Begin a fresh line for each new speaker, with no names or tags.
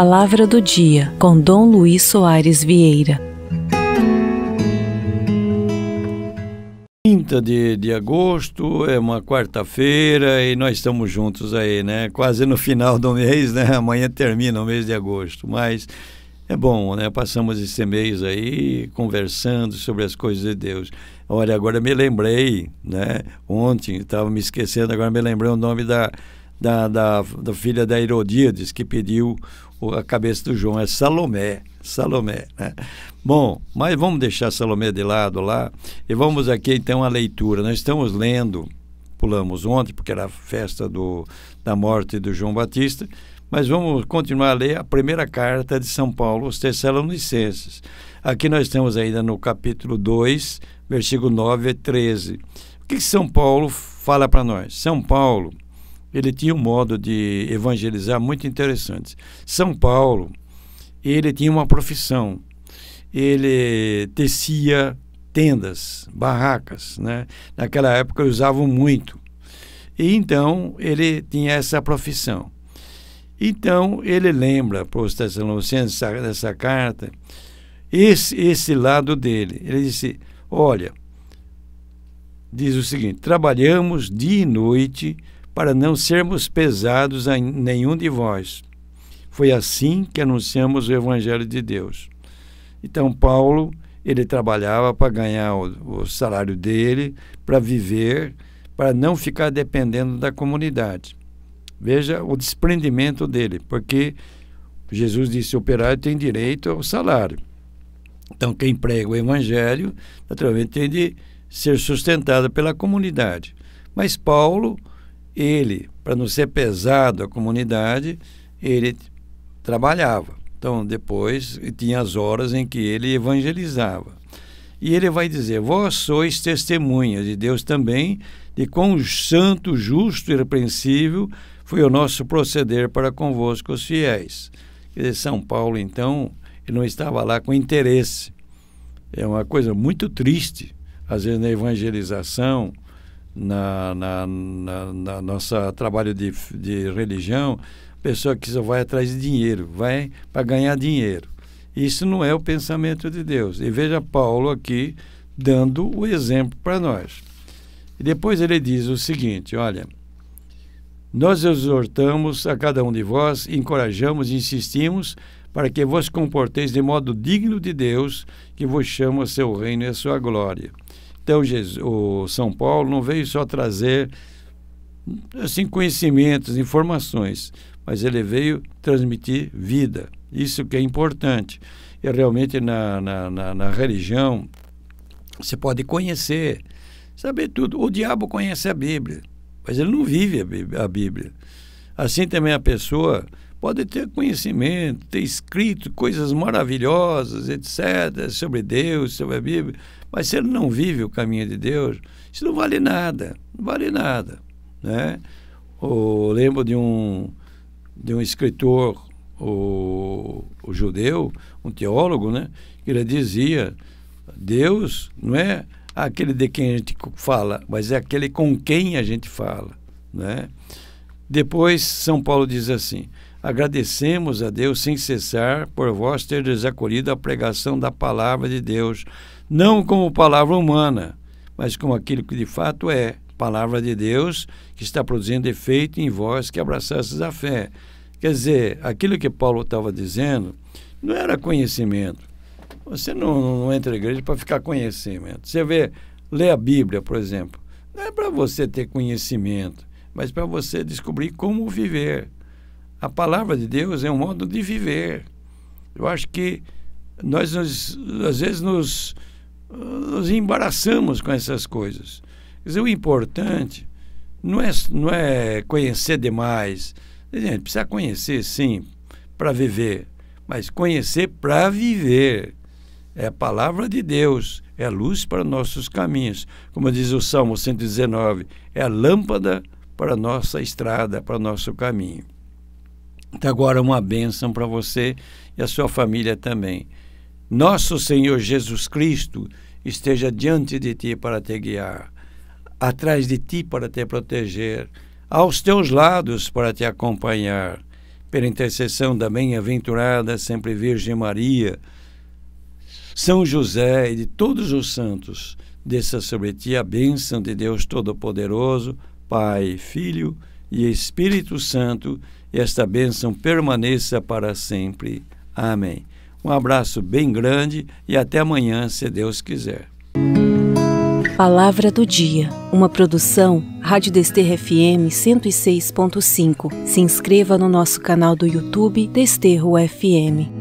Palavra do Dia, com Dom Luiz Soares Vieira. 30 de, de agosto, é uma quarta-feira e nós estamos juntos aí, né? Quase no final do mês, né? Amanhã termina o mês de agosto, mas é bom, né? Passamos esse mês aí conversando sobre as coisas de Deus. Olha, agora me lembrei, né? Ontem estava me esquecendo, agora me lembrei o nome da da, da, da filha da Herodíades, que pediu a cabeça do João, é Salomé. Salomé. Né? Bom, mas vamos deixar Salomé de lado lá e vamos aqui então à leitura. Nós estamos lendo, pulamos ontem, porque era a festa do, da morte do João Batista, mas vamos continuar a ler a primeira carta de São Paulo aos Tessalonicenses. Aqui nós estamos ainda no capítulo 2, versículo 9 a 13. O que São Paulo fala para nós? São Paulo ele tinha um modo de evangelizar muito interessante. São Paulo, ele tinha uma profissão. Ele tecia tendas, barracas, né? Naquela época usavam muito. E então ele tinha essa profissão. Então ele lembra para os Tessalonicenses dessa carta esse, esse lado dele. Ele disse: Olha, diz o seguinte: trabalhamos dia e noite para não sermos pesados a nenhum de vós. Foi assim que anunciamos o Evangelho de Deus. Então, Paulo, ele trabalhava para ganhar o, o salário dele, para viver, para não ficar dependendo da comunidade. Veja o desprendimento dele, porque Jesus disse: o operário tem direito ao salário. Então, quem prega o evangelho, naturalmente, tem de ser sustentado pela comunidade. Mas Paulo ele, para não ser pesado à comunidade, ele trabalhava. Então, depois tinha as horas em que ele evangelizava. E ele vai dizer: Vós sois testemunhas de Deus também, de quão santo, justo e irrepreensível foi o nosso proceder para convosco os fiéis. Quer dizer, São Paulo, então, ele não estava lá com interesse. É uma coisa muito triste, às vezes, na evangelização na, na, na, na nossa trabalho de, de religião, pessoa que só vai atrás de dinheiro, vai para ganhar dinheiro. Isso não é o pensamento de Deus. E veja Paulo aqui dando o exemplo para nós. E depois ele diz o seguinte: olha, nós exortamos a cada um de vós, encorajamos e insistimos para que vos comporteis de modo digno de Deus, que vos chama a seu reino e a sua glória. Então, o São Paulo não veio só trazer assim, conhecimentos, informações, mas ele veio transmitir vida. Isso que é importante. E realmente na, na, na, na religião você pode conhecer, saber tudo. O diabo conhece a Bíblia, mas ele não vive a Bíblia. Assim também a pessoa pode ter conhecimento, ter escrito coisas maravilhosas, etc., sobre Deus, sobre a Bíblia, mas se ele não vive o caminho de Deus, isso não vale nada, não vale nada. Né? Eu lembro de um, de um escritor, o, o judeu, um teólogo, né? que ele dizia, Deus não é aquele de quem a gente fala, mas é aquele com quem a gente fala. Né? Depois, São Paulo diz assim: Agradecemos a Deus sem cessar por vós teres acolhido a pregação da palavra de Deus, não como palavra humana, mas como aquilo que de fato é, palavra de Deus, que está produzindo efeito em vós que abraçastes a fé. Quer dizer, aquilo que Paulo estava dizendo não era conhecimento. Você não, não entra na igreja para ficar conhecimento. Você vê, lê a Bíblia, por exemplo. Não é para você ter conhecimento, mas para você descobrir como viver a palavra de Deus é um modo de viver. Eu acho que nós, às vezes, nos, nos embaraçamos com essas coisas. Quer dizer, o importante não é, não é conhecer demais. A gente precisa conhecer, sim, para viver. Mas conhecer para viver. É a palavra de Deus, é a luz para nossos caminhos. Como diz o Salmo 119, é a lâmpada para nossa estrada, para nosso caminho. Então agora uma bênção para você e a sua família também. Nosso Senhor Jesus Cristo esteja diante de ti para te guiar, atrás de ti para te proteger, aos teus lados para te acompanhar. Pela intercessão da bem-aventurada sempre Virgem Maria, São José e de todos os santos, desça sobre ti a bênção de Deus Todo-Poderoso, Pai, Filho e e Espírito Santo, esta bênção permaneça para sempre. Amém. Um abraço bem grande e até amanhã, se Deus quiser. Palavra do Dia, uma produção Rádio Desterro FM 106.5. Se inscreva no nosso canal do YouTube Desterro FM.